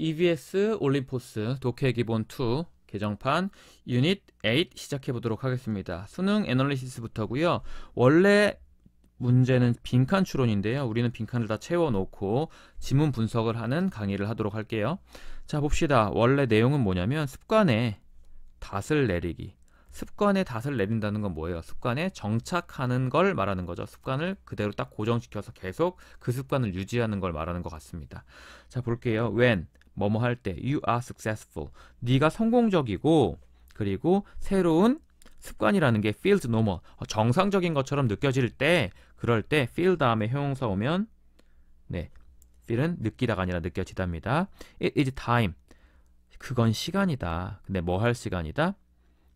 e v s 올림포스 독해 기본 2개정판 유닛 8 시작해 보도록 하겠습니다. 수능 애널리시스부터고요. 원래 문제는 빈칸 추론인데요. 우리는 빈칸을 다 채워놓고 지문 분석을 하는 강의를 하도록 할게요. 자 봅시다. 원래 내용은 뭐냐면 습관에 닷을 내리기. 습관에 닷을 내린다는 건 뭐예요? 습관에 정착하는 걸 말하는 거죠. 습관을 그대로 딱 고정시켜서 계속 그 습관을 유지하는 걸 말하는 것 같습니다. 자 볼게요. when 뭐뭐 할 때 you are successful. 네가 성공적이고 그리고 새로운 습관이라는 게 feels normal. 어, 정상적인 것처럼 느껴질 때 그럴 때 feel 다음에 형용사 오면 네. feel은 느끼다가 아니라 느껴지답니다. It is time. 그건 시간이다. 근데 뭐 할 시간이다?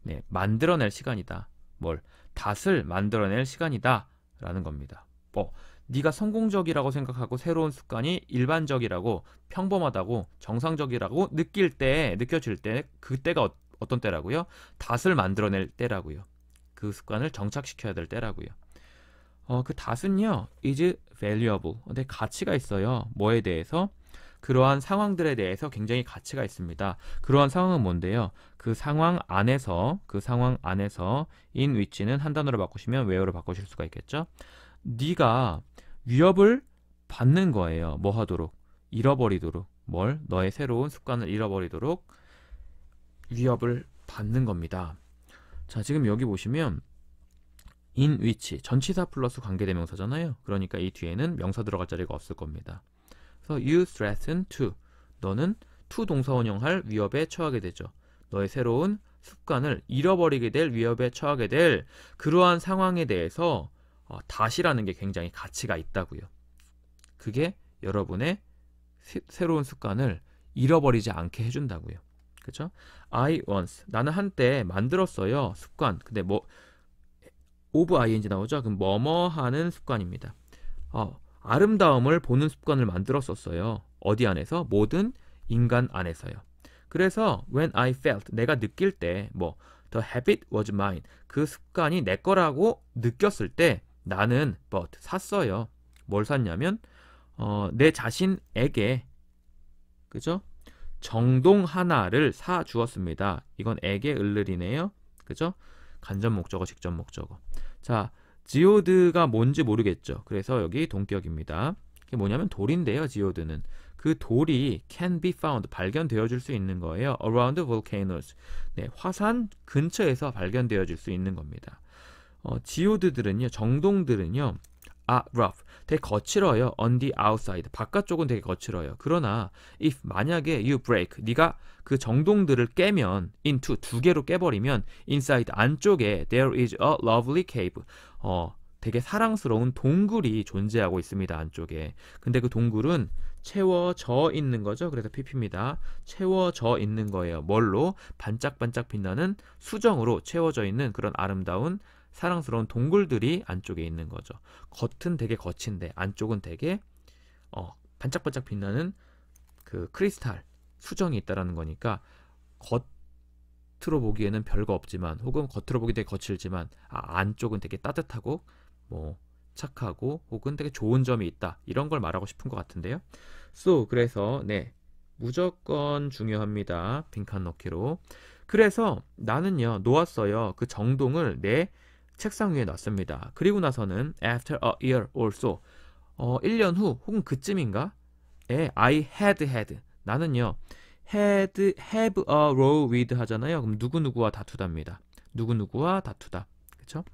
네, 만들어낼 시간이다. 뭘? 닷을 만들어낼 시간이다. 라는 겁니다. 뭐 네가 성공적이라고 생각하고 새로운 습관이 일반적이라고 평범하다고 정상적이라고 느낄 때 느껴질 때 그때가 어, 어떤 때라고요? 닷을 만들어낼 때라고요. 그 습관을 정착시켜야 될 때라고요. 어, 그 닷은요, is valuable. 근데 가치가 있어요. 뭐에 대해서? 그러한 상황들에 대해서 굉장히 가치가 있습니다. 그러한 상황은 뭔데요? 그 상황 안에서, 그 상황 안에서, in which는 한 단어로 바꾸시면 where로 바꾸실 수가 있겠죠? 네가 위협을 받는 거예요. 뭐 하도록 잃어버리도록 뭘 너의 새로운 습관을 잃어버리도록 위협을 받는 겁니다. 자, 지금 여기 보시면 in which 전치사 플러스 관계대명사잖아요. 그러니까 이 뒤에는 명사 들어갈 자리가 없을 겁니다. 그래서 you threaten to 너는 to 동사원형 할 위협에 처하게 되죠. 너의 새로운 습관을 잃어버리게 될 위협에 처하게 될 그러한 상황에 대해서 어, 다시라는 게 굉장히 가치가 있다고요. 그게 여러분의 시, 새로운 습관을 잃어버리지 않게 해준다고요. 그렇죠? I once 나는 한때 만들었어요 습관. 근데 뭐 of ing 나오죠? 그럼 뭐뭐 하는 습관입니다. 어, 아름다움을 보는 습관을 만들었었어요. 어디 안에서? 모든 인간 안에서요. 그래서 when I felt 내가 느낄 때뭐 the habit was mine 그 습관이 내 거라고 느꼈을 때 나는 but 뭐 샀어요. 뭘 샀냐면 어, 내 자신에게 그죠? 정동 하나를 사 주었습니다. 이건 에게 을르리네요. 그죠? 간접 목적어, 직접 목적어. 자, 지오드가 뭔지 모르겠죠. 그래서 여기 동격입니다. 이게 뭐냐면 돌인데요, 지오드는. 그 돌이 can be found, 발견되어 줄 수 있는 거예요. around volcanoes. 네, 화산 근처에서 발견되어 줄 수 있는 겁니다. 어, 지오드들은요, 정동들은요, 아, rough. 되게 거칠어요. on the outside. 바깥쪽은 되게 거칠어요. 그러나 if 만약에 you break 네가 그 정동들을 깨면 into 두 개로 깨버리면 inside 안쪽에 there is a lovely cave. 어, 되게 사랑스러운 동굴이 존재하고 있습니다. 안쪽에. 근데 그 동굴은 채워져 있는 거죠. 그래서 PP입니다. 채워져 있는 거예요. 뭘로? 반짝반짝 빛나는 수정으로 채워져 있는 그런 아름다운 사랑스러운 동굴들이 안쪽에 있는 거죠. 겉은 되게 거친데 안쪽은 되게 어, 반짝반짝 빛나는 그 크리스탈 수정이 있다라는 거니까 겉으로 보기에는 별거 없지만 혹은 겉으로 보기 되게 거칠지만 아, 안쪽은 되게 따뜻하고 뭐 착하고 혹은 되게 좋은 점이 있다 이런 걸 말하고 싶은 것 같은데요. So 그래서 네 무조건 중요합니다 빈칸 넣기로. 그래서 나는요 놓았어요 그 정동을 내 책상 위에 놨습니다. 그리고 나서는 after a year or so 어, 1년 후 혹은 그쯤인가 에 I had had 나는요 had have a row with 하잖아요. 그럼 누구누구와 다투답니다. 누구누구와 다투다. 그렇죠?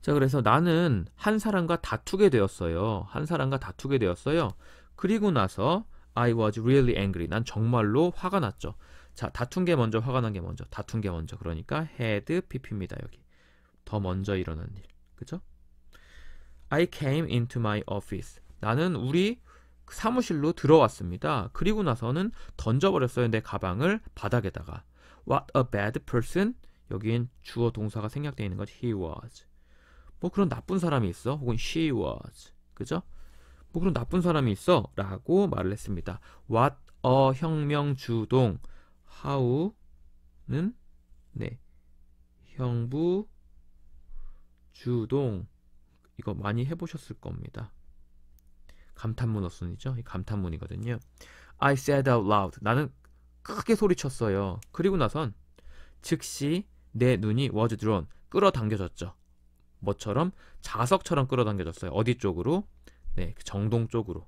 자, 그래서 나는 한 사람과 다투게 되었어요. 한 사람과 다투게 되었어요. 그리고 나서 I was really angry. 난 정말로 화가 났죠. 자, 다툰 게 먼저, 화가 난 게 먼저. 다툰 게 먼저. 그러니까 had pp입니다, 여기. 더 먼저 일어난 일. 그죠? I came into my office. 나는 우리 사무실로 들어왔습니다. 그리고 나서는 던져버렸어요. 내 가방을 바닥에다가. What a bad person. 여기엔 주어 동사가 생략되어 있는 거지. He was. 뭐 그런 나쁜 사람이 있어. 혹은 she was. 그죠? 뭐 그런 나쁜 사람이 있어. 라고 말을 했습니다. What a 혁명 주동. How는 네. 형부 주동 이거 많이 해보셨을 겁니다. 감탄문 어순이죠. 이 감탄문이거든요. I said out loud. 나는 크게 소리쳤어요. 그리고 나선 즉시 내 눈이 was drawn. 끌어당겨졌죠. 뭐처럼 자석처럼 끌어당겨졌어요. 어디 쪽으로? 네, 그 정동 쪽으로.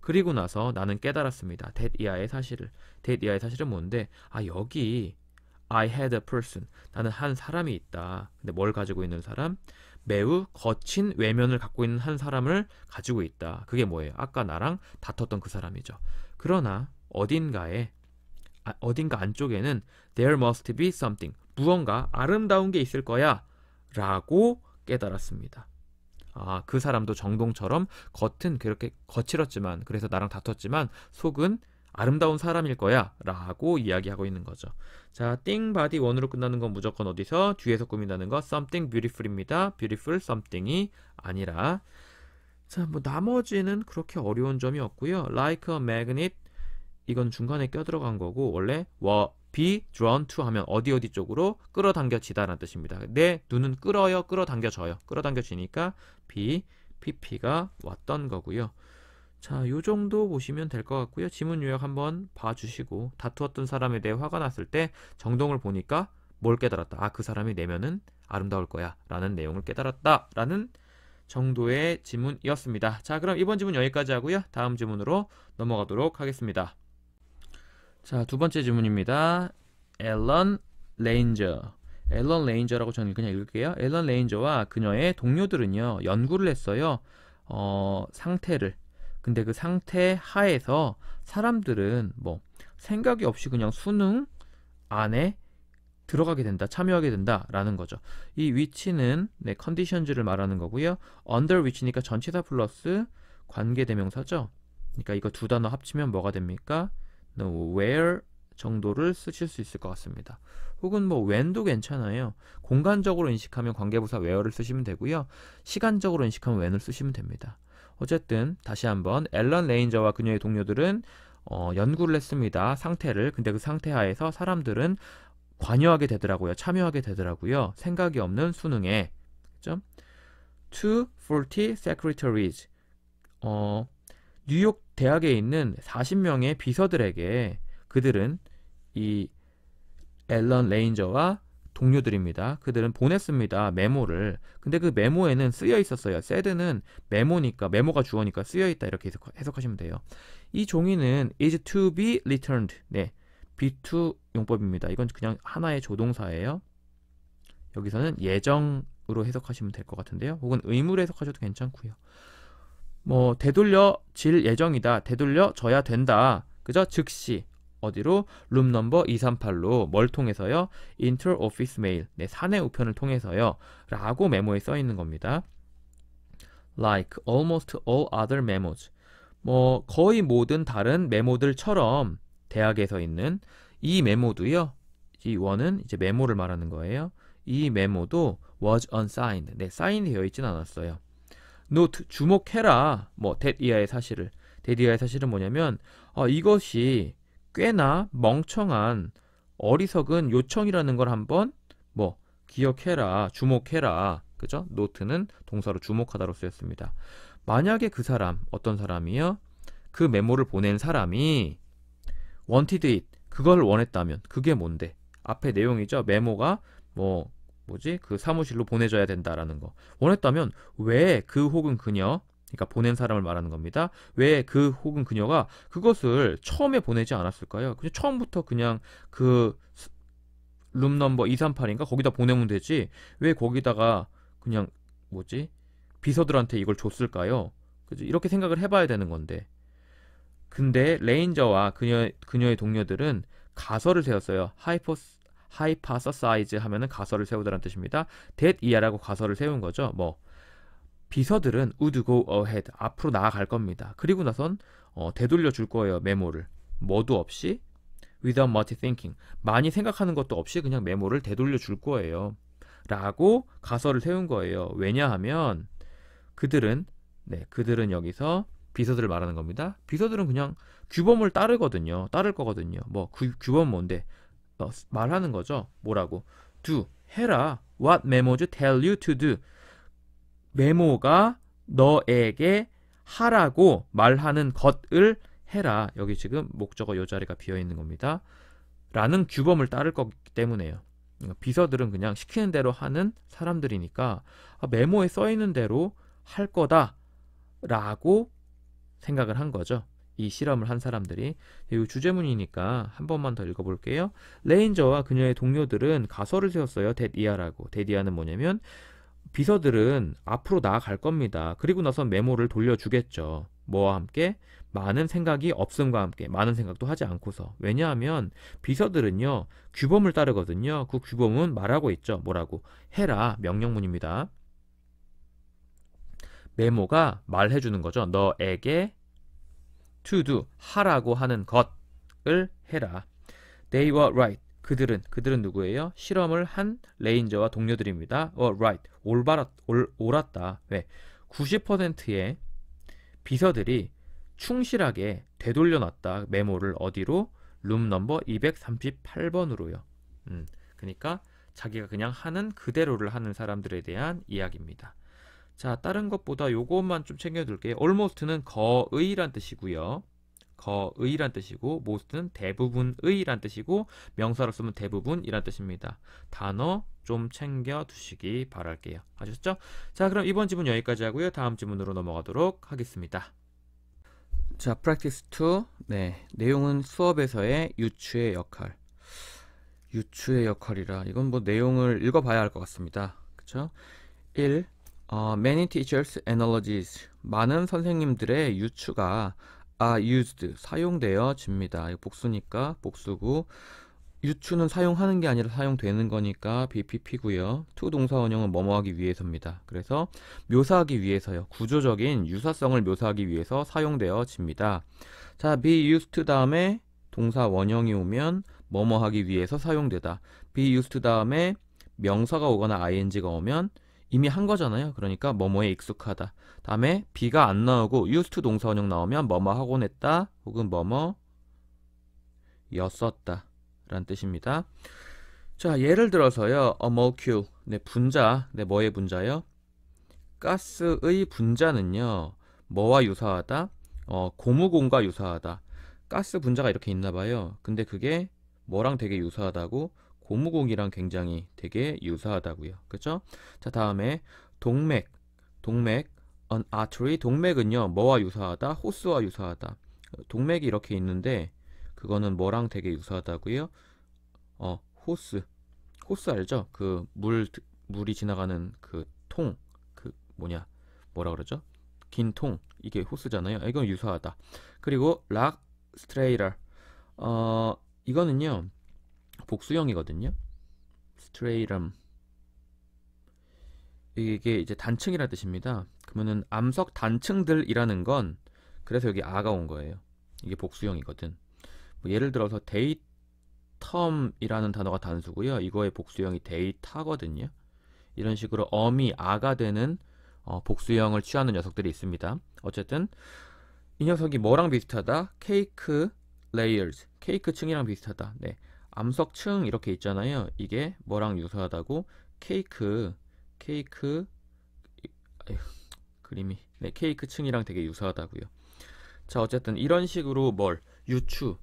그리고 나서 나는 깨달았습니다. 데디하의 사실을. 데디하의 사실은 뭔데? 아, 여기 I had a person. 나는 한 사람이 있다. 근데 뭘 가지고 있는 사람? 매우 거친 외면을 갖고 있는 한 사람을 가지고 있다. 그게 뭐예요? 아까 나랑 다퉜던 그 사람이죠. 그러나 어딘가에 아, 어딘가 안쪽에는 there must be something 무언가 아름다운 게 있을 거야라고 깨달았습니다. 아, 그 사람도 정동처럼 겉은 그렇게 거칠었지만 그래서 나랑 다퉜지만 속은 아름다운 사람일 거야 라고 이야기하고 있는 거죠. 자, 띵, 바디, n 으로 끝나는 건 무조건 어디서? 뒤에서 꾸민다는 거 something beautiful입니다. beautiful something이 아니라 자, 뭐 나머지는 그렇게 어려운 점이 없고요. like a magnet 이건 중간에 껴들어간 거고 원래 와 be drawn to 하면 어디 어디 쪽으로 끌어당겨지다라는 뜻입니다. 내 눈은 끌어요, 끌어당겨져요. 끌어당겨지니까 be pp가 왔던 거고요. 자, 요 정도 보시면 될 것 같고요. 지문 요약 한번 봐주시고 다투었던 사람에 대해 화가 났을 때 정동을 보니까 뭘 깨달았다. 아, 그 사람이 내면은 아름다울 거야. 라는 내용을 깨달았다. 라는 정도의 지문이었습니다. 자, 그럼 이번 지문 여기까지 하고요. 다음 지문으로 넘어가도록 하겠습니다. 자, 두 번째 지문입니다. 앨런 레인저. 앨런 레인저라고 저는 그냥 읽을게요. 앨런 레인저와 그녀의 동료들은요, 연구를 했어요. 어, 상태를, 근데 그 상태 하에서 사람들은 뭐 생각이 없이 그냥 수능 안에 들어가게 된다, 참여하게 된다라는 거죠. 이 위치는 네, 컨디션즈를 말하는 거고요. under 위치니까 전치사 플러스 관계대명사죠. 그러니까 이거 두 단어 합치면 뭐가 됩니까? 네, where 정도를 쓰실 수 있을 것 같습니다. 혹은 뭐 when도 괜찮아요. 공간적으로 인식하면 관계부사 where를 쓰시면 되고요. 시간적으로 인식하면 when을 쓰시면 됩니다. 어쨌든 다시 한번 앨런 레인저와 그녀의 동료들은 어, 연구를 했습니다. 상태를. 근데 그 상태 하에서 사람들은 관여하게 되더라고요. 참여하게 되더라고요. 생각이 없는 수능에. 그죠? t 4 0 forty secretaries. 어, 뉴욕 대학에 있는 40명의 비서들에게 그들은 이 앨런 레인저와 동료들입니다. 그들은 보냈습니다. 메모를. 근데 그 메모에는 쓰여 있었어요. 세드는 메모니까 메모가 주어니까 쓰여 있다 이렇게 해석하시면 돼요. 이 종이는 is to be returned. 네. B2 용법입니다. 이건 그냥 하나의 조동사예요. 여기서는 예정으로 해석하시면 될 것 같은데요. 혹은 의무로 해석하셔도 괜찮고요. 뭐 되돌려 질 예정이다. 되돌려 져야 된다. 그죠? 즉시 어디로 룸 넘버 238로 뭘 통해서요? 인터 오피스 메일 내 네, 사내 우편을 통해서요. 라고 메모에 써 있는 겁니다. like almost all other memos 뭐 거의 모든 다른 메모들처럼 대학에서 있는 이 메모도요. 이 원은 이제 메모를 말하는 거예요. 이 메모도 was unsigned. 네, 사인되어 있진 않았어요. note 주목해라. 뭐 that 이하의 사실을. that 이하의 사실은 뭐냐면 어, 이것이 꽤나 멍청한 어리석은 요청이라는 걸 한번 뭐 기억해라, 주목해라. 그죠? 노트는 동사로 주목하다로 쓰였습니다. 만약에 그 사람, 어떤 사람이요? 그 메모를 보낸 사람이 wanted it, 그걸 원했다면 그게 뭔데? 앞에 내용이죠. 메모가 뭐 뭐지? 그 사무실로 보내줘야 된다라는 거. 원했다면 왜 그 혹은 그녀 그러니까 보낸 사람을 말하는 겁니다. 왜 그 혹은 그녀가 그것을 처음에 보내지 않았을까요? 그냥 처음부터 그냥 그 룸 넘버 238인가 거기다 보내면 되지. 왜 거기다가 그냥 뭐지? 비서들한테 이걸 줬을까요? 그죠? 이렇게 생각을 해봐야 되는 건데. 근데 레인저와 그녀 그녀의 동료들은 가설을 세웠어요. 하이퍼스 하이파서사이즈 하면은 가설을 세우다라는 뜻입니다. 댓 이하라고 가설을 세운 거죠. 뭐 비서들은 would go ahead 앞으로 나아갈 겁니다. 그리고 나선 어, 되돌려 줄 거예요 메모를 뭐도 없이 without much thinking 많이 생각하는 것도 없이 그냥 메모를 되돌려 줄 거예요. 라고 가설을 세운 거예요. 왜냐하면 그들은 네 그들은 여기서 비서들을 말하는 겁니다. 비서들은 그냥 규범을 따르거든요. 따를 거거든요. 뭐 그, 규범 뭔데 어, 말하는 거죠. 뭐라고 do 해라. What memos tell you to do 메모가 너에게 하라고 말하는 것을 해라. 여기 지금 목적어 요 자리가 비어 있는 겁니다. 라는 규범을 따를 거기 때문에요. 그러니까 비서들은 그냥 시키는 대로 하는 사람들이니까 아, 메모에 써 있는 대로 할 거다 라고 생각을 한 거죠. 이 실험을 한 사람들이 이 주제문이니까 한 번만 더 읽어볼게요. 레인저와 그녀의 동료들은 가설을 세웠어요. 데디아라고. 데디아는 뭐냐면 비서들은 앞으로 나아갈 겁니다. 그리고 나서 메모를 돌려주겠죠. 뭐와 함께 많은 생각이 없음과 함께 많은 생각도 하지 않고서 왜냐하면 비서들은요 규범을 따르거든요 그 규범은 말하고 있죠 뭐라고 해라 명령문입니다 메모가 말해주는 거죠 너에게 to do 하라고 하는 것을 해라 they were right 그들은 그들은 누구예요? 실험을 한 레인저와 동료들입니다. 어, right. 올바랐 올, 옳았다. 왜? 90%의 비서들이 충실하게 되돌려 놨다. 메모를 어디로? 룸 넘버 238번으로요. 음. 그러니까 자기가 그냥 하는 그대로를 하는 사람들에 대한 이야기입니다. 자, 다른 것보다 요것만 좀 챙겨 둘게요. almost는 거의란 뜻이고요. 거의란 뜻이고 모든 대부분의란 뜻이고 명사로 쓰면 대부분이란 뜻입니다. 단어 좀 챙겨 두시기 바랄게요. 아셨죠? 자 그럼 이번 지문 여기까지 하고요. 다음 지문으로 넘어가도록 하겠습니다. 자 프랙티스 2 네, 내용은 수업에서의 유추의 역할 유추의 역할이라 이건 뭐 내용을 읽어봐야 할 것 같습니다. 그쵸? 1. 어, many teachers' analogies 많은 선생님들의 유추가 are 아, used 사용되어집니다. 복수니까 복수고 유추는 사용하는 게 아니라 사용되는 거니까 BPP고요. to 동사원형은 뭐뭐하기 위해서입니다. 그래서 묘사하기 위해서요. 구조적인 유사성을 묘사하기 위해서 사용되어집니다. 자, be used 다음에 동사 원형이 오면 뭐뭐하기 위해서 사용되다. be used 다음에 명사가 오거나 ing가 오면 이미 한 거잖아요. 그러니까 뭐뭐에 익숙하다. 다음에 비가안 나오고 used to 동사원형 나오면 뭐뭐 하곤 했다 혹은 뭐뭐 였었다 라는 뜻입니다. 자 예를 들어서요 a 어, molecule 뭐, 네 분자 네 뭐의 분자요? 가스의 분자는요 뭐와 유사하다? 어, 고무공과 유사하다. 가스 분자가 이렇게 있나 봐요. 근데 그게 뭐랑 되게 유사하다고? 고무공이랑 굉장히 되게 유사하다고요. 그죠? 자 다음에 동맥 동맥 an artery 아, 동맥은요 뭐와 유사하다 호스와 유사하다 어, 동맥이 이렇게 있는데 그거는 뭐랑 되게 유사하다고요 어 호스 호스 알죠 그 물 물이 지나가는 그 통그 그 뭐냐 뭐라 그러죠 긴 통 이게 호스잖아요 이건 유사하다 그리고 락 스트레이럴 어 이거는요 복수형이거든요 스트레이럼 이게 이제 단층이라는 뜻입니다 그러면은 암석 단층들이라는 건 그래서 여기 아가 온 거예요. 이게 복수형이거든. 뭐 예를 들어서 데이텀이라는 단어가 단수고요. 이거의 복수형이 데이터거든요. 이런 식으로 어미 아가 되는 어, 복수형을 취하는 녀석들이 있습니다. 어쨌든 이 녀석이 뭐랑 비슷하다? 케이크 레이어즈, 케이크 층이랑 비슷하다. 네, 암석층 이렇게 있잖아요. 이게 뭐랑 유사하다고? 케이크, 케이크, 에휴. 그림이 네, 케이크 층이랑 되게 유사하다고요. 자, 어쨌든 이런 식으로 뭘 유추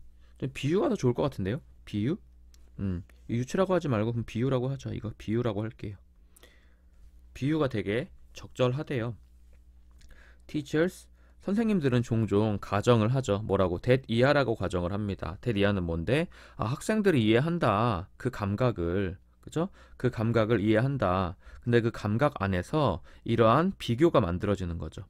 비유가 더 좋을 것 같은데요. 비유? 음, 유추라고 하지 말고 그럼 비유라고 하죠. 이거 비유라고 할게요. 비유가 되게 적절하대요. Teachers 선생님들은 종종 가정을 하죠. 뭐라고? t 이하라고 가정을 합니다. t 이하는 뭔데? 아, 학생들이 이해한다. 그 감각을 그죠? 그 감각을 이해한다. 근데 그 감각 안에서 이러한 비교가 만들어지는 거죠.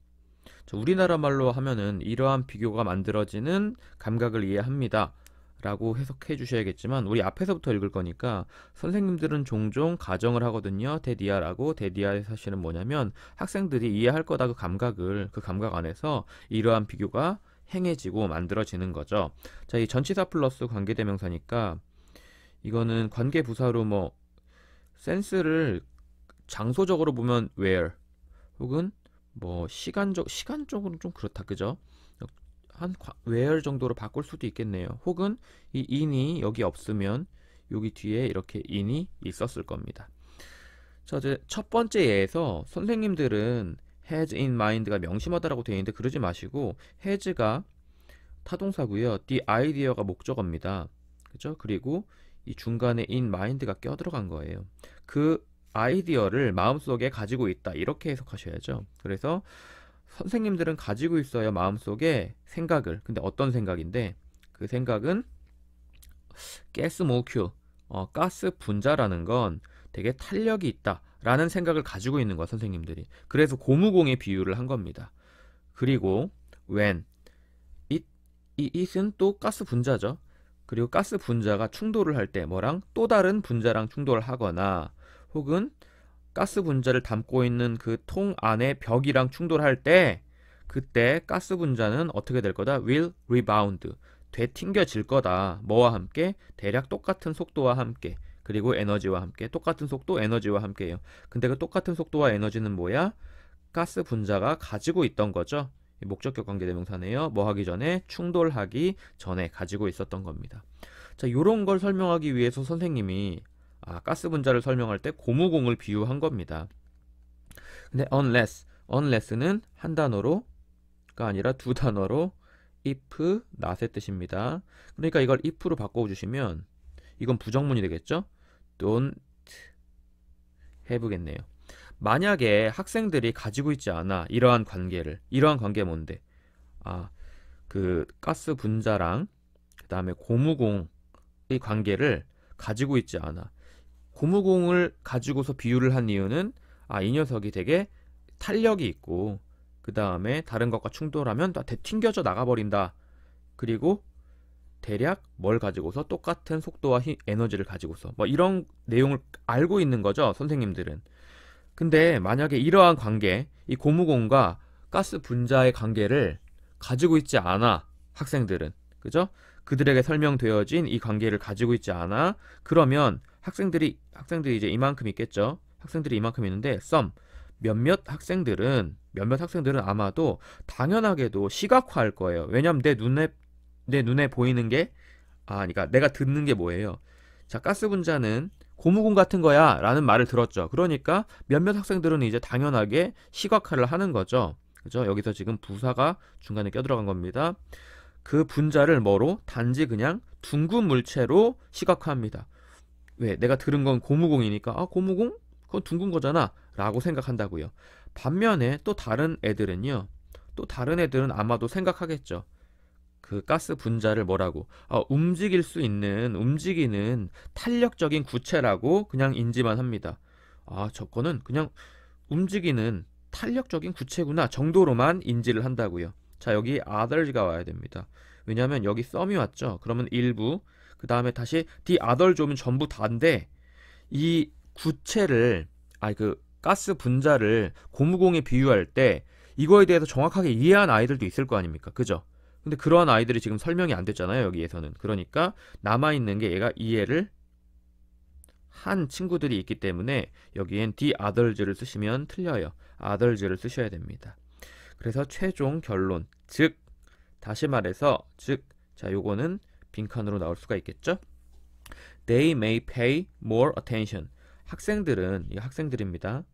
우리나라 말로 하면은 이러한 비교가 만들어지는 감각을 이해합니다. 라고 해석해 주셔야겠지만 우리 앞에서부터 읽을 거니까 선생님들은 종종 가정을 하거든요. 데디아라고 데디아의 사실은 뭐냐면 학생들이 이해할 거다 그 감각을 그 감각 안에서 이러한 비교가 행해지고 만들어지는 거죠. 자, 이 전치사 플러스 관계대명사니까 이거는 관계부사로 뭐 센스를 장소적으로 보면 where 혹은 뭐 시간적 시간적으로는 좀 그렇다 그죠? 한 where 정도로 바꿀 수도 있겠네요. 혹은 이 in이 여기 없으면 여기 뒤에 이렇게 in이 있었을 겁니다. 자, 이제 첫 번째 예에서 선생님들은 has in mind가 명심하다라고 되어 있는데 그러지 마시고 has가 타동사고요. the idea가 목적어입니다. 그죠? 그리고 이 중간에 인 마인드가 껴들어간 거예요. 그 아이디어를 마음속에 가지고 있다. 이렇게 해석하셔야죠. 그래서 선생님들은 가지고 있어요. 마음속에 생각을. 근데 어떤 생각인데 그 생각은 가스 모큐, 어, 가스 분자라는 건 되게 탄력이 있다라는 생각을 가지고 있는 거야 선생님들이. 그래서 고무공의 비유를 한 겁니다. 그리고 when it, 이 it은 또 가스 분자죠. 그리고 가스 분자가 충돌을 할 때 뭐랑 또 다른 분자랑 충돌을 하거나 혹은 가스 분자를 담고 있는 그 통안에 벽이랑 충돌할 때 그때 가스 분자는 어떻게 될 거다? will rebound. 되튕겨질 거다. 뭐와 함께? 대략 똑같은 속도와 함께. 그리고 에너지와 함께. 똑같은 속도, 에너지와 함께예요. 근데 그 똑같은 속도와 에너지는 뭐야? 가스 분자가 가지고 있던 거죠. 목적격 관계대명사네요. 뭐 하기 전에 충돌하기 전에 가지고 있었던 겁니다. 자, 요런 걸 설명하기 위해서 선생님이 아, 가스 분자를 설명할 때 고무공을 비유한 겁니다. 근데 unless, unless는 한 단어로가 아니라 두 단어로 if, not의 뜻입니다. 그러니까 이걸 if로 바꿔주시면 이건 부정문이 되겠죠? don't h a 겠네요 만약에 학생들이 가지고 있지 않아 이러한 관계를 이러한 관계 뭔데 아 그 가스 분자랑 그 다음에 고무공의 관계를 가지고 있지 않아 고무공을 가지고서 비유를 한 이유는 아 이 녀석이 되게 탄력이 있고 그 다음에 다른 것과 충돌하면 다 튕겨져 나가버린다 그리고 대략 뭘 가지고서 똑같은 속도와 힘, 에너지를 가지고서 뭐 이런 내용을 알고 있는 거죠 선생님들은 근데 만약에 이러한 관계, 이 고무공과 가스 분자의 관계를 가지고 있지 않아 학생들은 그죠? 그들에게 설명되어진 이 관계를 가지고 있지 않아 그러면 학생들이 학생들이 이제 이만큼 있겠죠? 학생들이 이만큼 있는데 썸 몇몇 학생들은 몇몇 학생들은 아마도 당연하게도 시각화할 거예요. 왜냐면 내 눈에 내 눈에 보이는 게 아, 그러니까 내가 듣는 게 뭐예요? 자, 가스 분자는 고무공 같은 거야 라는 말을 들었죠. 그러니까 몇몇 학생들은 이제 당연하게 시각화를 하는 거죠. 그죠? 여기서 지금 부사가 중간에 껴들어간 겁니다. 그 분자를 뭐로? 단지 그냥 둥근 물체로 시각화합니다. 왜? 내가 들은 건 고무공이니까 아 고무공? 그건 둥근 거잖아 라고 생각한다고요. 반면에 또 다른 애들은요. 또 다른 애들은 아마도 생각하겠죠. 그 가스 분자를 뭐라고 아, 움직일 수 있는 움직이는 탄력적인 구체라고 그냥 인지만 합니다. 아 저거는 그냥 움직이는 탄력적인 구체구나 정도로만 인지를 한다고요. 자 여기 other가 와야 됩니다. 왜냐하면 여기 썸이 왔죠. 그러면 일부 그 다음에 다시 the other 오면 전부 다인데 이 구체를 아 그 가스 분자를 고무공에 비유할 때 이거에 대해서 정확하게 이해한 아이들도 있을 거 아닙니까? 그죠? 근데 그러한 아이들이 지금 설명이 안 됐잖아요 여기에서는 그러니까 남아있는 게 얘가 이해를 한 친구들이 있기 때문에 여기엔 the others를 쓰시면 틀려요 others를 쓰셔야 됩니다 그래서 최종 결론 즉 다시 말해서 즉 자 요거는 빈칸으로 나올 수가 있겠죠 they may pay more attention 학생들은 이 학생들입니다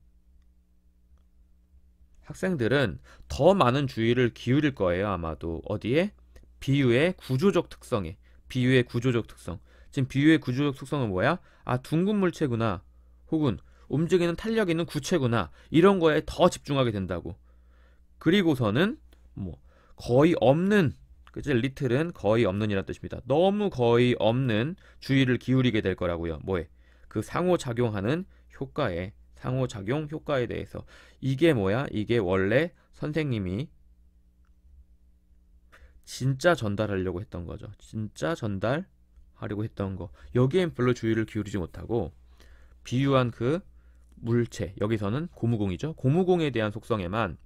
학생들은 더 많은 주의를 기울일 거예요. 아마도 어디에 비유의 구조적 특성에 비유의 구조적 특성. 지금 비유의 구조적 특성은 뭐야? 아 둥근 물체구나. 혹은 움직이는 탄력 있는 구체구나. 이런 거에 더 집중하게 된다고. 그리고서는 뭐 거의 없는 그치 리틀은 거의 없는이란 뜻입니다. 너무 거의 없는 주의를 기울이게 될 거라고요. 뭐에 그 상호작용하는 효과에 상호작용 효과에 대해서 이게 뭐야? 이게 원래 선생님이 진짜 전달하려고 했던 거죠. 진짜 전달하려고 했던 거. 여기엔 별로 주의를 기울이지 못하고 비유한 그 물체, 여기서는 고무공이죠. 고무공에 대한 속성에만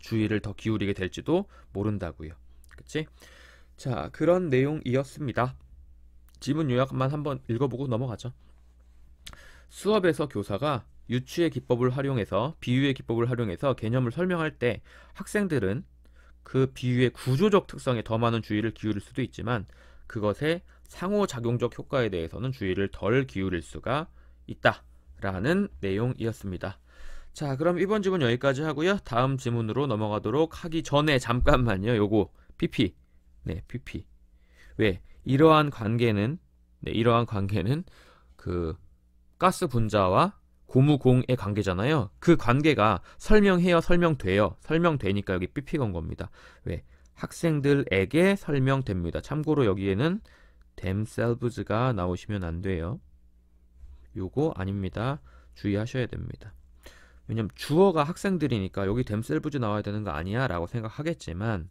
주의를 더 기울이게 될지도 모른다고요. 그치? 자, 그런 내용이었습니다. 지문 요약만 한번 읽어보고 넘어가죠. 수업에서 교사가 유추의 기법을 활용해서 비유의 기법을 활용해서 개념을 설명할 때 학생들은 그 비유의 구조적 특성에 더 많은 주의를 기울일 수도 있지만 그것의 상호작용적 효과에 대해서는 주의를 덜 기울일 수가 있다라는 내용이었습니다. 자, 그럼 이번 질문 여기까지 하고요. 다음 질문으로 넘어가도록 하기 전에 잠깐만요. 요거 PP. 네, PP. 왜 이러한 관계는 네, 이러한 관계는 그 가스 분자와 고무공의 관계잖아요. 그 관계가 설명해요, 설명돼요, 설명되니까 여기 삐삐 건 겁니다. 왜? 학생들에게 설명됩니다. 참고로 여기에는 themselves가 나오시면 안 돼요. 요거 아닙니다. 주의하셔야 됩니다. 왜냐면 주어가 학생들이니까 여기 themselves 나와야 되는 거 아니야? 라고 생각하겠지만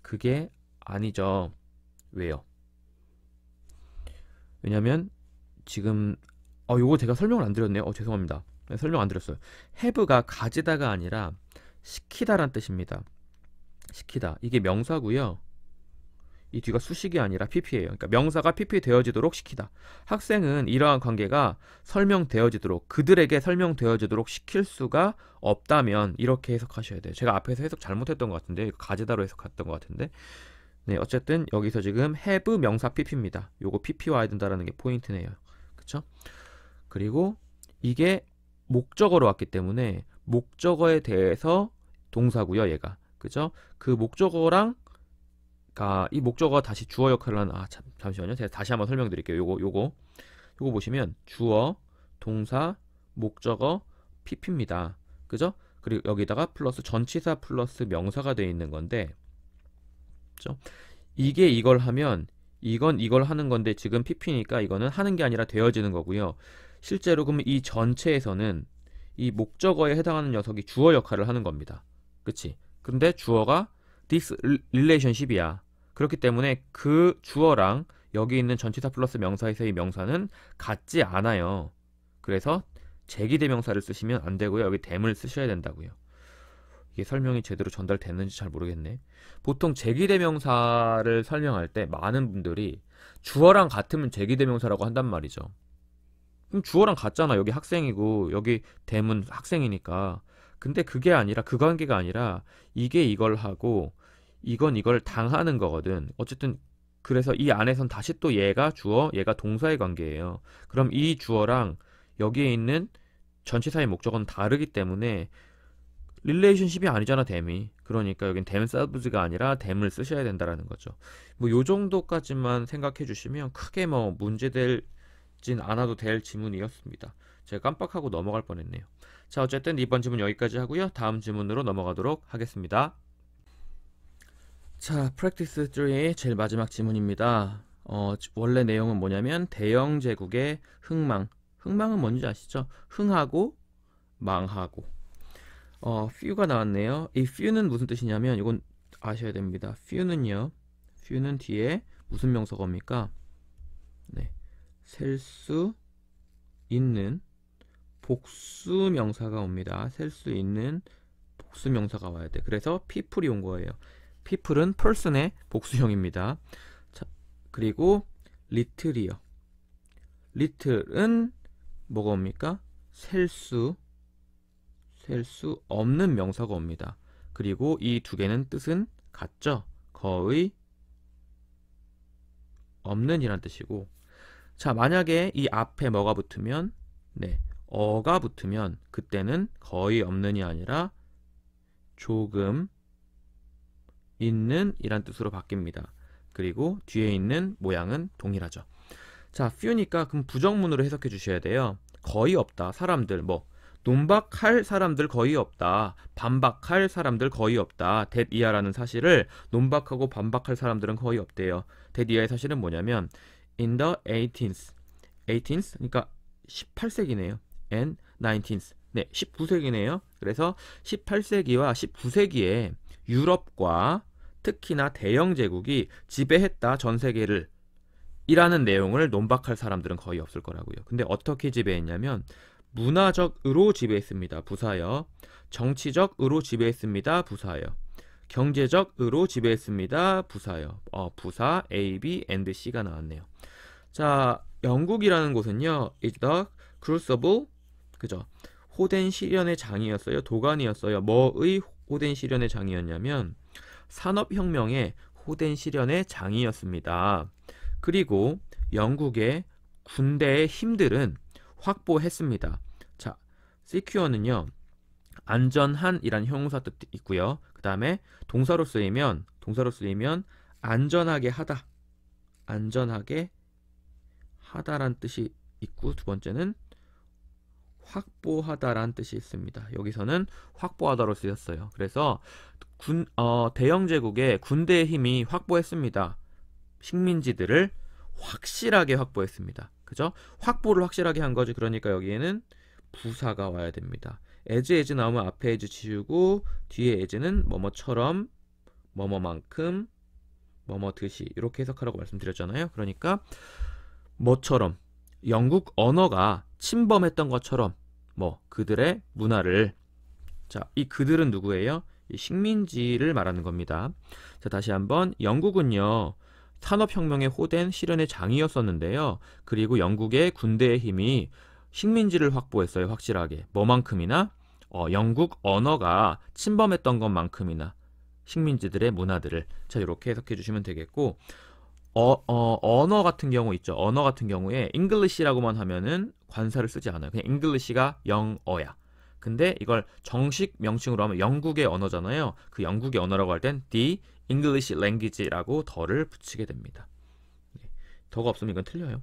그게 아니죠. 왜요? 왜냐면 지금 어, 요거 제가 설명을 안 드렸네요. 어, 죄송합니다. 네, 설명 안 드렸어요. have가 가지다가 아니라 시키다란 뜻입니다. 시키다. 이게 명사고요. 이 뒤가 수식이 아니라 PP예요. 그러니까 명사가 PP 되어지도록 시키다. 학생은 이러한 관계가 설명되어지도록 그들에게 설명되어지도록 시킬 수가 없다면 이렇게 해석하셔야 돼요. 제가 앞에서 해석 잘못했던 것 같은데 가지다로 해석했던 것 같은데 네 어쨌든 여기서 지금 have 명사 PP입니다. 요거 PP 와야 된다라는 게 포인트네요. 그렇죠? 그리고 이게 목적어로 왔기 때문에 목적어에 대해서 동사고요 얘가 그죠 그 목적어랑 그니까이 아, 목적어가 다시 주어 역할을 하는 아 참, 잠시만요 제가 다시 한번 설명드릴게요 요거 요거 요거 보시면 주어 동사 목적어 pp입니다 그죠 그리고 여기다가 플러스 전치사 플러스 명사가 되어 있는 건데 그죠 이게 이걸 하면 이건 이걸 하는 건데 지금 pp니까 이거는 하는 게 아니라 되어지는 거고요 실제로 그럼 이 전체에서는 이 목적어에 해당하는 녀석이 주어 역할을 하는 겁니다. 그치? 근데 주어가 this relationship이야. 그렇기 때문에 그 주어랑 여기 있는 전치사 플러스 명사에서의 명사는 같지 않아요. 그래서 제기대명사를 쓰시면 안 되고요. 여기 댐을 쓰셔야 된다고요. 이게 설명이 제대로 전달됐는지 잘 모르겠네. 보통 제기대명사를 설명할 때 많은 분들이 주어랑 같으면 제기대명사라고 한단 말이죠. 그럼 주어랑 같잖아. 여기 학생이고 여기 대문 학생이니까. 근데 그게 아니라 그 관계가 아니라 이게 이걸 하고 이건 이걸 당하는 거거든. 어쨌든 그래서 이 안에선 다시 또 얘가 주어, 얘가 동사의 관계예요. 그럼 이 주어랑 여기에 있는 전치사의 목적은 다르기 때문에 릴레이션십이 아니잖아, 댐이. 그러니까 여긴 댐 서브즈가 아니라 댐을 쓰셔야 된다라는 거죠. 뭐 요 정도까지만 생각해 주시면 크게 뭐 문제될 진 않아도 될지문이었습니다 제가 깜빡하고 넘어갈 뻔했네요. 자, 어쨌든 이번 지문 여기까지 하고요. 다음 지문으로 넘어가도록 하겠습니다. 자, 프랙티스 3의 제일 마지막 지문입니다 어, 원래 내용은 뭐냐면 대영 제국의 흥망. 흥망은 뭔지 아시죠? 흥하고 망하고. 어, few가 나왔네요. 이 few는 무슨 뜻이냐면 이건 아셔야 됩니다. few는요. few는 뒤에 무슨 명사어입니까 셀수 있는 복수 명사가 옵니다. 셀 수 있는 복수 명사가 와야 돼. 그래서 people이 온 거예요. people은 person의 복수형입니다. 자, 그리고 little이요. little은 뭐가 옵니까? 셀 수, 셀 수 없는 명사가 옵니다. 그리고 이 두 개는 뜻은 같죠? 거의 없는 이란 뜻이고 자, 만약에 이 앞에 뭐가 붙으면 네, 어가 붙으면 그때는 거의 없는이 아니라 조금 있는 이란 뜻으로 바뀝니다. 그리고 뒤에 있는 모양은 동일하죠. 자, few니까 그럼 부정문으로 해석해 주셔야 돼요. 거의 없다. 사람들 뭐 논박할 사람들 거의 없다. 반박할 사람들 거의 없다. 데디아라는 사실을 논박하고 반박할 사람들은 거의 없대요. 데디아의 사실은 뭐냐면 in the 18th. 18th 그러니까 18세기네요. and 19th. 네, 19세기네요. 그래서 18세기와 19세기에 유럽과 특히나 대영 제국이 지배했다 전 세계를 이라는 내용을 논박할 사람들은 거의 없을 거라고요. 근데 어떻게 지배했냐면 문화적으로 지배했습니다. 부사여. 정치적으로 지배했습니다. 부사여. 경제적으로 지배했습니다. 부사요. 어, 부사 A, B, and C가 나왔네요. 자, 영국이라는 곳은요. is the crucible 그죠? 호된 시련의 장이었어요. 도가니였어요. 뭐의 호된 시련의 장이었냐면 산업혁명의 호된 시련의 장이었습니다. 그리고 영국의 군대의 힘들은 확보했습니다. 자, secure는요. 안전한이란 형용사 뜻 있고요. 그다음에 동사로 쓰이면 동사로 쓰이면 안전하게 하다. 안전하게 하다란 뜻이 있고 두 번째는 확보하다란 뜻이 있습니다. 여기서는 확보하다로 쓰였어요. 그래서 군, 어, 대영 제국의 군대의 힘이 확보했습니다. 식민지들을 확실하게 확보했습니다. 그죠? 확보를 확실하게 한 거지. 그러니까 여기에는 부사가 와야 됩니다. as as 나오면 앞에 as 지우고 뒤에 as는 뭐뭐처럼 뭐뭐만큼 뭐뭐 듯이 이렇게 해석하라고 말씀드렸잖아요. 그러니까 뭐처럼 영국 언어가 침범했던 것처럼 뭐 그들의 문화를 자, 이 그들은 누구예요? 이 식민지를 말하는 겁니다. 자, 다시 한번 영국은요. 산업혁명에 호된 실현의 장이었었는데요. 그리고 영국의 군대의 힘이 식민지를 확보했어요. 확실하게. 뭐만큼이나 어, 영국 언어가 침범했던 것만큼이나 식민지들의 문화들을 자 이렇게 해석해 주시면 되겠고 어, 어, 언어 같은 경우 있죠. 언어 같은 경우에 잉글리시라고만 하면은 관사를 쓰지 않아요. 그냥 잉글리시가 영어야. 근데 이걸 정식 명칭으로 하면 영국의 언어잖아요. 그 영국의 언어라고 할 땐 the English language라고 더를 붙이게 됩니다. 네, 더가 없으면 이건 틀려요.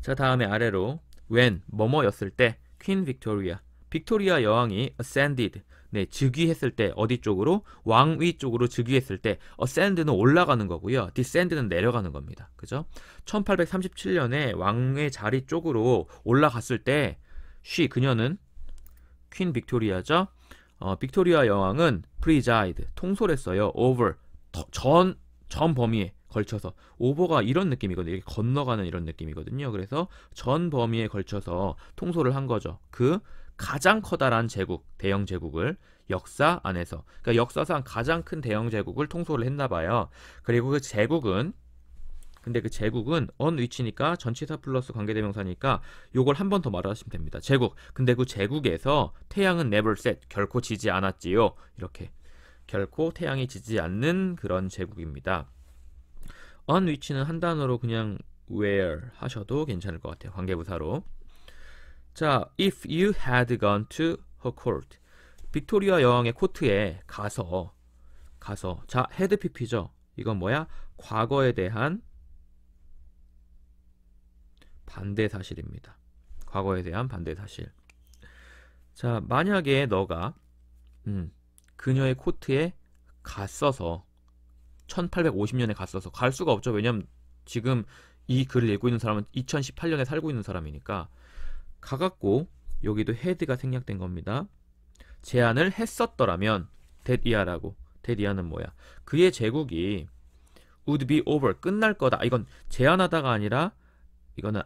자 다음에 아래로 when 뭐뭐였을 때 퀸 빅토리아 빅토리아 여왕이 ascended 네, 즉위했을 때 어디 쪽으로 왕위 쪽으로 즉위했을 때 ascend는 올라가는 거고요. descend는 내려가는 겁니다. 그죠? 1837년에 왕의 자리 쪽으로 올라갔을 때 she 그녀는 퀸 빅토리아죠. 어, 빅토리아 여왕은 preside 통솔했어요. over 전, 전 범위에 걸쳐서 오버가 이런 느낌이거든요. 이렇게 건너가는 이런 느낌이거든요. 그래서 전 범위에 걸쳐서 통솔을 한 거죠. 그 가장 커다란 제국, 대형 제국을 역사 안에서 그러니까 역사상 가장 큰 대형 제국을 통솔을 했나 봐요. 그리고 그 제국은 근데 그 제국은 언 위치니까 전치사 플러스 관계대명사니까 요걸 한 번 더 말하시면 됩니다. 제국. 근데 그 제국에서 태양은 never set 결코 지지 않았지요. 이렇게 결코 태양이 지지 않는 그런 제국입니다. on 위치는 한 단어로 그냥 where 하셔도 괜찮을 것 같아요. 관계부사로. 자, if you had gone to her court. 빅토리아 여왕의 코트에 가서 가서 자, 헤드 PP죠. 이건 뭐야? 과거에 대한 반대 사실입니다. 과거에 대한 반대 사실. 자, 만약에 너가 음, 그녀의 코트에 갔어서 1850년에 갔어서 갈 수가 없죠. 왜냐면 지금 이 글을 읽고 있는 사람은 2018년에 살고 있는 사람이니까 가갖고 여기도 헤드가 생략된 겁니다. 제안을 했었더라면 데디아라고 데디아는 뭐야? 그의 제국이 would be over 끝날 거다. 이건 제안하다가 아니라 이거는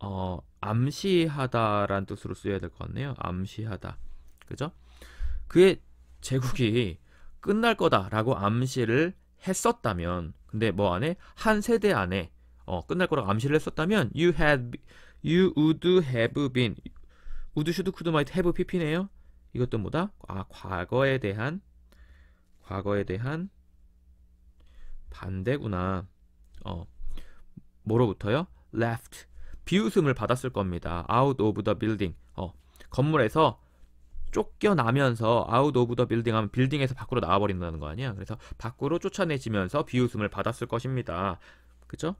어, 암시하다라는 뜻으로 쓰여야 될 것 같네요. 암시하다. 그죠? 그의 제국이 끝날 거다라고 암시를 했었다면 근데 뭐 안에 한 세대 안에 어, 끝날 거라고 암시를 했었다면 you had you would have been would should could might have pp네요. 이것도 뭐다? 아, 과거에 대한 과거에 대한 반대구나. 어. 뭐로부터요? left 비웃음을 받았을 겁니다. out of the building. 어. 건물에서 쫓겨나면서 아웃 오브 더 빌딩 하면 빌딩에서 밖으로 나와버린다는 거 아니야. 그래서 밖으로 쫓아내지면서 비웃음을 받았을 것입니다. 그죠?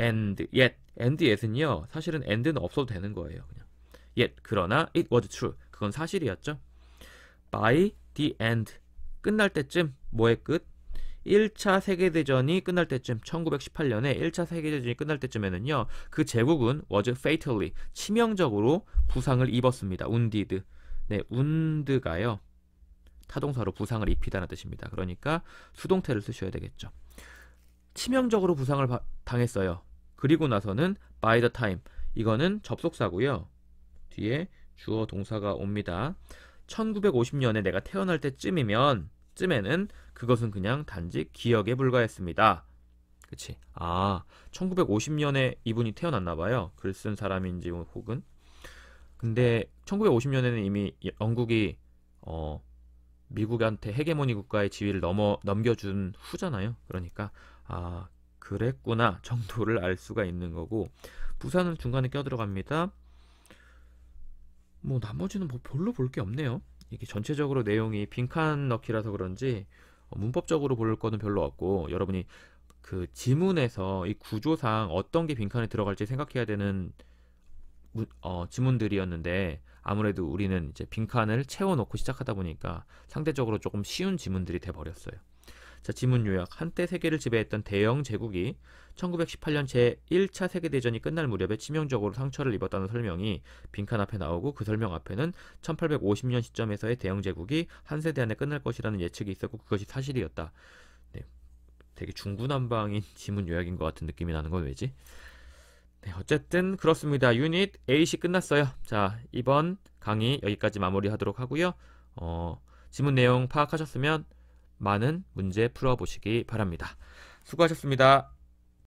and, yet, and, yet은요. 사실은 and는 없어도 되는 거예요. 그냥. yet, 그러나 it was true. 그건 사실이었죠. by the end, 끝날 때쯤, 뭐의 끝? 1차 세계대전이 끝날 때쯤 1918년에 1차 세계대전이 끝날 때쯤에는요. 그 제국은 was fatally 치명적으로 부상을 입었습니다. 운디드 네, 운드가요. 타동사로 부상을 입히다는 뜻입니다. 그러니까 수동태를 쓰셔야 되겠죠. 치명적으로 부상을 당했어요. 그리고 나서는 by the time 이거는 접속사고요. 뒤에 주어 동사가 옵니다. 1950년에 내가 태어날 때쯤이면 쯤에는 그것은 그냥 단지 기억에 불과했습니다. 그치? 아, 1950년에 이분이 태어났나 봐요. 글 쓴 사람인지 혹은 근데 1950년에는 이미 영국이 어 미국한테 헤게모니 국가의 지위를 넘어 넘겨준 후잖아요. 그러니까 아 그랬구나 정도를 알 수가 있는 거고 부산은 중간에 껴들어갑니다. 뭐 나머지는 뭐 별로 볼 게 없네요. 이게 전체적으로 내용이 빈칸 넣기라서 그런지 어, 문법적으로 볼 거는 별로 없고 여러분이 그 지문에서 이 구조상 어떤 게 빈칸에 들어갈지 생각해야 되는 어, 지문들이었는데 아무래도 우리는 이제 빈칸을 채워놓고 시작하다 보니까 상대적으로 조금 쉬운 지문들이 돼버렸어요. 자, 지문 요약. 한때 세계를 지배했던 대영 제국이 1918년 제1차 세계대전이 끝날 무렵에 치명적으로 상처를 입었다는 설명이 빈칸 앞에 나오고 그 설명 앞에는 1850년 시점에서의 대영 제국이 한 세대 안에 끝날 것이라는 예측이 있었고 그것이 사실이었다. 네. 되게 중구난방인 지문 요약인 것 같은 느낌이 나는 건 왜지? 네, 어쨌든 그렇습니다. 유닛 A시 끝났어요. 자, 이번 강의 여기까지 마무리하도록 하고요. 어, 지문 내용 파악하셨으면 많은 문제 풀어보시기 바랍니다. 수고하셨습니다.